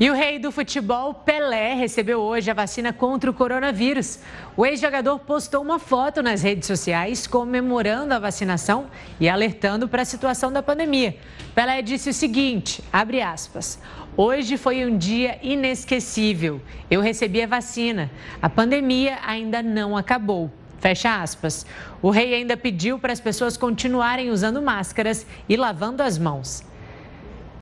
E o rei do futebol, Pelé, recebeu hoje a vacina contra o coronavírus. O ex-jogador postou uma foto nas redes sociais comemorando a vacinação e alertando para a situação da pandemia. Pelé disse o seguinte, abre aspas, hoje foi um dia inesquecível. Eu recebi a vacina. A pandemia ainda não acabou. Fecha aspas. O rei ainda pediu para as pessoas continuarem usando máscaras e lavando as mãos.